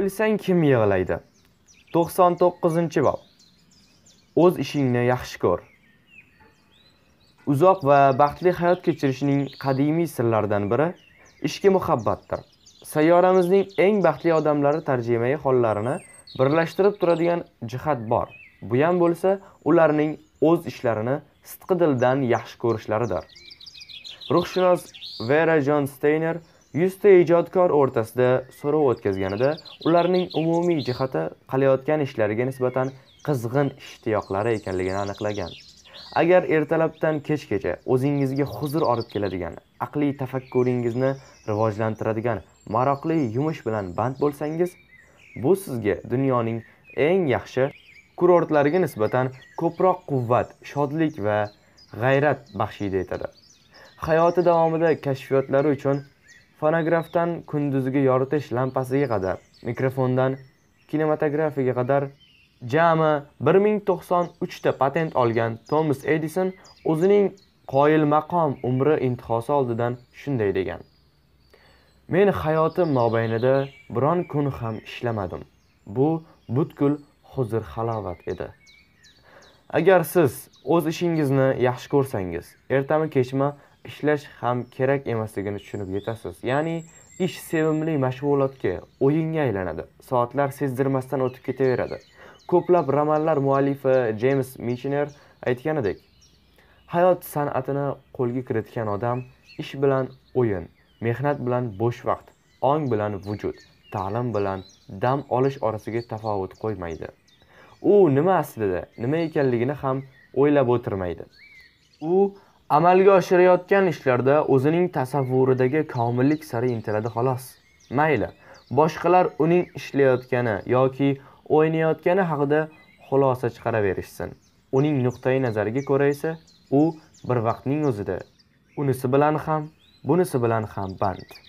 o'lsang kim yig'laydi to'qson to'qqizinchi bob o'z ishingni yaxshi ko'r uzoq va baxtli hayot kechirishning qadimiy sirlaridan biri ishga muhabbatdir sayyoramizning eng baxtli odamlari tarjimai hollarini birlashtirib turadigan jihat bor bu ham bo'lsa ularning o'z ishlarini sidqi dildan yaxshi ko'rishlaridir ruhshunos vera jon steyner yuzta ijodkor o'rtasida so'rov o'tkazganida ularning umumiy jihati qilayotgan ishlariga nisbatan qizg'in ishtiyoqlari ekanligini aniqlagan agar ertalabdan kechgacha o'zingizga huzur olib keladigan aqliy tafakkuringizni rivojlantiradigan maroqli yumush bilan band bo'lsangiz bu sizga dunyoning eng yaxshi kurortlariga nisbatan ko'proq quvvat shodlik va g'ayrat baxshida etadi hayoti davomida kashfiyotlari uchun fonografdan kunduzgi yoritish lampasiga qadar mikrofondan kinematografiyaga qadar jami to'qson ta patent olgan tomas Edison o'zining qoyilmaqom umri intihosi oldidan shunday degan men hayotim mobaynida biron kun ham ishlamadim bu butkul huzur halovat edi agar siz o'z ishingizni yaxshi ko'rsangiz ertami kechmi ishlash ham kerak emasligini tushunib yetasiz ya'ni ish sevimli mashg'ulotga o'yinga aylanadi soatlar sezdirmasdan o'tib ketaveradi ko'plab romanlar muallifi jeyms michner aytganidek hayot san'atini qo'lga kiritgan odam ish bilan o'yin mehnat bilan bo'sh vaqt ong bilan vujud ta'lim bilan dam olish orasiga tafovut qo'ymaydi u nima aslida nima ekanligini ham o'ylab o'tirmaydi u amalga oshirayotgan ishlarda o'zining tasavvuridagi komillik sari intiladi xolos mayli boshqalar uning ishlayotgani yoki o'ynayotgani haqida xulosa chiqaraverishsin uning nuqtai nazariga ko'ra esa u bir vaqtning o'zida unisi bilan ham bunisi bilan ham band